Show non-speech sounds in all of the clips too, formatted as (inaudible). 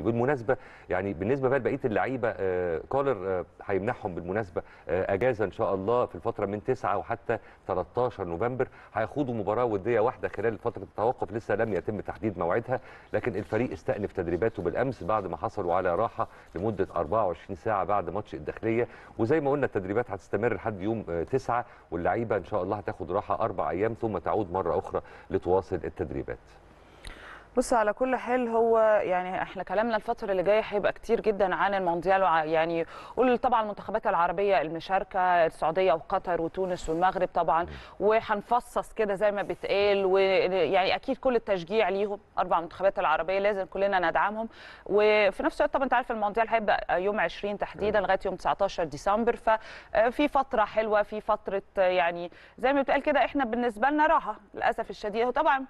الرسمي بالمناسبه يعني بالنسبه بقى لبقيه اللعيبه آه، كولر آه، هيمنحهم بالمناسبه آه، اجازه ان شاء الله في الفتره من 9 وحتى 13 نوفمبر هيخوضوا مباراه وديه واحده خلال فتره التوقف لسه لم يتم تحديد موعدها لكن الفريق استأنف تدريباته بالامس بعد ما حصلوا على راحه لمده 24 ساعه بعد ماتش الداخليه وزي ما قلنا التدريبات هتستمر لحد يوم 9 واللعيبه ان شاء الله هتاخد راحه اربع ايام ثم تعود مره اخرى لتواصل التدريبات بص على كل حال هو يعني احنا كلامنا الفتره اللي جايه هيبقى كتير جدا عن المونديال يعني قول طبعا المنتخبات العربيه المشاركه السعوديه وقطر وتونس والمغرب طبعا وهنفصص كده زي ما بتقال ويعني اكيد كل التشجيع ليهم اربع منتخبات العربيه لازم كلنا ندعمهم وفي نفس الوقت طبعا انت عارف المونديال هيبقى يوم 20 تحديدا لغايه يوم 19 ديسمبر ففي فتره حلوه في فتره يعني زي ما بتقال كده احنا بالنسبه لنا راحه للاسف الشديد وطبعا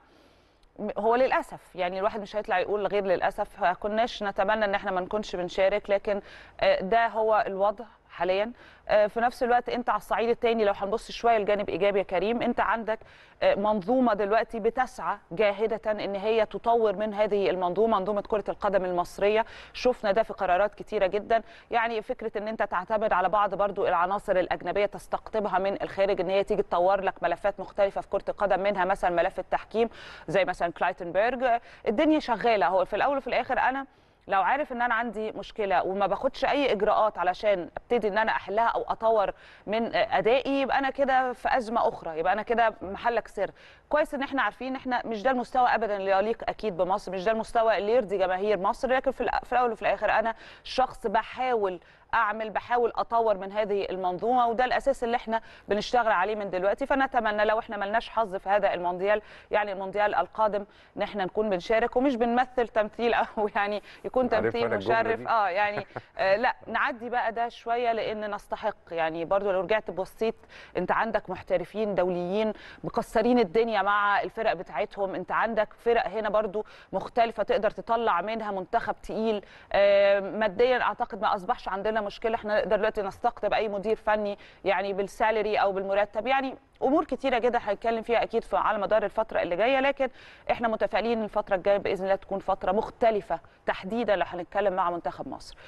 هو للاسف يعني الواحد مش هيطلع يقول غير للاسف كناش نتمنى ان احنا ما نكونش بنشارك لكن آه، ده هو الوضع حاليا آه، في نفس الوقت انت على الصعيد الثاني لو هنبص شويه لجانب ايجابي يا كريم انت عندك آه، منظومه دلوقتي بتسعى جاهده ان هي تطور من هذه المنظومه منظومه كره القدم المصريه شفنا ده في قرارات كتيره جدا يعني فكره ان انت تعتمد على بعض برضو العناصر الاجنبيه تستقطبها من الخارج ان هي تيجي تطور لك ملفات مختلفه في كره القدم منها مثلا ملف التحكيم زي مثلا كلايتنبرج الدنيا شغاله هو في الاول وفي الاخر انا لو عارف ان انا عندي مشكله وما باخدش اي اجراءات علشان ابتدي ان انا احلها او اطور من ادائي يبقى انا كده في ازمه اخرى يبقى انا كده محلك سر كويس ان احنا عارفين ان احنا مش ده المستوى ابدا اللي يليق اكيد بمصر مش ده المستوى اللي يرضي جماهير مصر لكن في الاول وفي الاخر انا شخص بحاول اعمل بحاول اطور من هذه المنظومه وده الاساس اللي احنا بنشتغل عليه من دلوقتي فنتمنى لو احنا ملناش حظ في هذا المونديال يعني المونديال القادم ان احنا نكون بنشارك ومش بنمثل تمثيل (laughs) او يعني يكون تمثيل مشرف اه يعني آه لا نعدي بقى ده شويه لان نستحق يعني برضو لو رجعت بصيت انت عندك محترفين دوليين مكسرين الدنيا مع الفرق بتاعتهم انت عندك فرق هنا برضو مختلفه تقدر تطلع منها منتخب تقيل آه ماديا اعتقد ما اصبحش عندنا مشكله احنا نقدر دلوقتي نستقطب اي مدير فني يعني بالسالري او بالمرتب يعني امور كتيره جدا هنتكلم فيها اكيد في على مدار الفتره اللي جايه لكن احنا متفائلين الفتره الجايه باذن الله تكون فتره مختلفه تحديدا اللي هنتكلم مع منتخب مصر